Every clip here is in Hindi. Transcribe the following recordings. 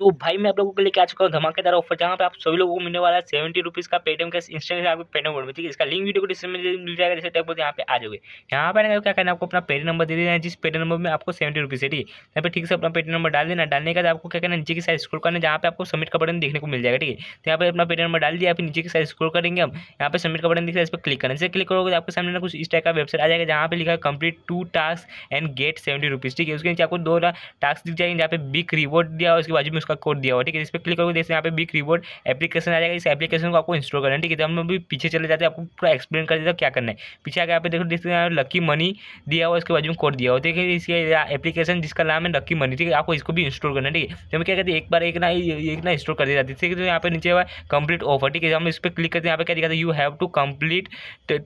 तो भाई मैं आप लोगों के लिए क्या चुका हूँ धमाकेदार ऑफर जहाँ पे आप सभी लोगों को मिलने वाला है सेवेंटी रुपीज़ का पेटीएम कैश इंस्टेंट आपको पेटीएम बोर्ड में ठीक है इसका लिंक वीडियो को डिस्क्रिप्शन मिल जाएगा जैसे टाइप तो यहाँ पे आ जाओगे यहाँ पर क्या करना आपको अपना पेटी नंबर दे देना है जिस पेटी नंबर में आपको सेवेंटी रुपीज़ है ठीक है यहाँ पर ठीक से अपना पेटी नंबर डाल देना डालने का आपको क्या करना नीचे की साइड स्कोर करना जहाँ पे आपको सबमिट का बटन देखने को मिल जाएगा ठीक है तो यहाँ पर अपना पेटी नंबर डाल दिया फिर नीचे की साइड स्कोर करेंगे हम यहाँ पर सबमिट का बटन दिख रहा है इस पर क्लिक करना जैसे क्लिक करोगे तो आपके सामने कुछ इस टाइप का वेबसाइट आ जाएगा जहाँ पे लिखा है complete two task and get seventy rupees ठीक है उसके नीचे आपको दो टास्क दिख जाएंगे जहाँ पे बिग रिवॉर्ड दिया उसके बाजू में इसका कोड दिया हुआ ठीक है इस पर क्लिक करोगे जैसे यहाँ पे बिग रिवॉर्ड एप्लीकेशन आ जाएगा इस एप्लीकेशन को आपको इंस्टॉल करना है ठीक है हम भी पीछे चले जाते हैं आपको पूरा एक्सप्लेन कर देता क्या करना है पीछे आगे यहाँ पे देखो देखते हैं लकी मनी दिया हुआ उसके बाजू में कोड दिया हुआ ठीक है इसके एप्लीकेशन जिसका नाम है लकी मनी ठीक है आपको इसको भी इंस्टॉल करना है ठीक है तो हम क्या कहते हैं एक बार एक ना एक ना इंस्टॉल कर दिया जाती है ठीक है तो यहाँ पे नीचे हुआ कंप्लीट ऑफर ठीक है हम इस पर क्लिक करते हैं यहाँ पे क्या दिखाते हैं you have to complete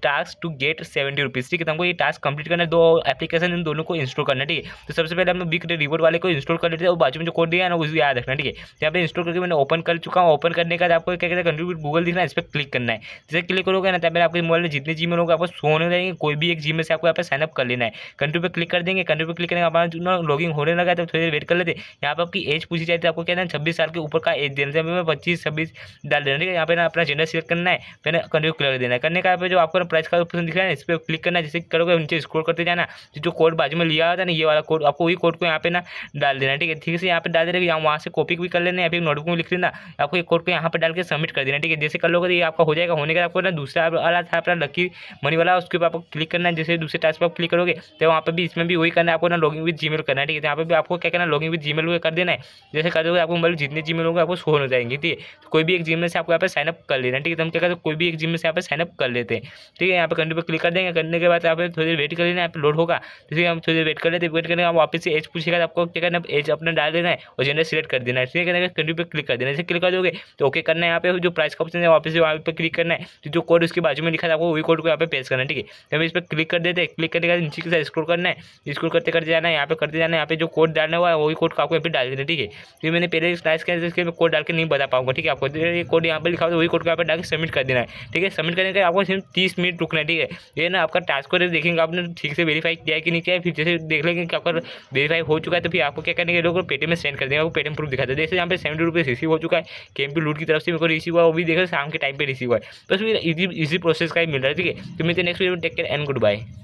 task to get seventy rupees ठीक है तो हमको ये टास्क कंप्लीट करना है दो एप्लीकेशन इन दोनों को इंस्टॉल करना है ठीक है तो सबसे पहले हम बिग रिवॉर्ड वाले को इंस्टॉल कर लेते हैं और बाजू में जो कोड दिया है ना उसे याद रखना करना ठीक है यहाँ पे इंस्टॉल करके मैंने ओपन कर चुका हूँ ओपन करने का आपको क्या कहते हैं कंट्रीब्यूट गूगल दिखना है इस पर क्लिक करना है जैसे क्लिक करोगे ना तब आपके मोबाइल में जितने जी मेल होगा आपको शो होने जाएंगे कोई भी एक जी से आपको यहाँ पर साइनअप कर लेना है कंट्री पर क्लिक कर देंगे कंट्री पर क्लिक करेंगे आप लॉगिन होने लगा तो थोड़ी देर वेट कर लेते यहाँ पर आपकी एज पूछी जाती है तो आपको क्या है छब्बीस साल के ऊपर का एज देना चाहिए मैं पच्चीस छब्बीस डाल देना ठीक है यहाँ पर ना अपना जेंडर सिलेक्ट करना है फिर कंट्री क्लियर देना करने का जो आपको प्राइस का ऑप्शन दिख रहा है इस पर क्लिक करना जैसे करोगे नीचे स्क्रोल करते जाना जो कोड बाजू में लिया हुआ था ना ये वाला कोड आपको वही कोड को यहाँ पे ना डाल देना ठीक है ठीक से यहाँ पे डाल देना वहाँ से कॉपी भी कर लेना या फिर नोटबुक में लिख लेना आपको एक कोड को यहाँ पर डाल के सबमिट कर देना ठीक है जैसे कर लोगे तो ये आपका हो जाएगा होने का आपको ना दूसरा वाला था अपना लकी मनी वाला उसके ऊपर आपको क्लिक करना है जैसे दूसरे टास्क पर क्लिक करोगे तो वहाँ पर भी इसमें भी वही करना है आपको ना लॉगिंग विद जीमेल करना है ठीक है यहाँ पर भी आपको क्या करना है लॉगिंग विद जीमेल कर देना है जैसे कर दोगे आपको मोबाइल जितने जीमेल होंगे आपको सोन हो जाएंगे ठीक है तो कोई भी एक जीमेल से आपको यहाँ पर साइनअप कर लेना ठीक है तो हम क्या करते कोई भी एक जीमेल से यहाँ पर साइनअप कर लेते हैं ठीक है यहाँ पर कंट्री पर क्लिक कर देंगे करने के बाद यहाँ पर थोड़ी देर वेट कर लेना यहाँ लोड होगा जैसे हम थोड़ी देर वेट कर लेते वेट करने आप वापस से एज पूछेगा तो आपको क्या करना एज अपना डाल देना है और जेंडर सिलेक्ट कर देना देना है इसलिए कहना कंटिन्यू पर क्लिक कर देना इसे क्लिक कर दोगे तो ओके करना है यहाँ पे जो प्राइस का ऑप्शन है वापस वहाँ पर क्लिक करना है तो जो कोड उसके बाजू में लिखा था आपको वही कोड को यहाँ पे पेश करना है ठीक है तो हम इस पर क्लिक कर देते हैं क्लिक करने के बाद नीचे के साथ स्क्रोल करना है स्क्रोल करते करते जाना है यहाँ पे करते जाना है यहाँ पे जो कोड डालना हुआ है वही कोड आपको यहाँ पे डाल देना ठीक है तो मैंने पहले प्राइस किया इसके मैं कोड डाल के नहीं बता पाऊंगा ठीक है आपको तो ये कोड यहाँ पर लिखा हुआ वही कोड को यहाँ पर डाल के सबमिट कर देना है ठीक है सबमिट करने के आपको सिर्फ तीस मिनट रुकना है ठीक है ये ना आपका टास्क को देखेंगे आपने ठीक से वेरीफाई किया कि नहीं किया फिर जैसे देख लेंगे कि आपका वेरीफाई हो चुका है तो फिर आपको क्या करने के लोग पेटीएम में सेंड कर देंगे आपको पेटीएम प्रूफ दिखा था देख सकते यहाँ पे सेवेंटी रुपीज़ रिसीव हो चुका है केम पी लूट की तरफ से मेरे को रिसीव हुआ वो भी देखो शाम के टाइम पे रिसीव हुआ है बस इजी इजी प्रोसेस का ही मिल रहा है ठीक है तो मिलते next video take care and good bye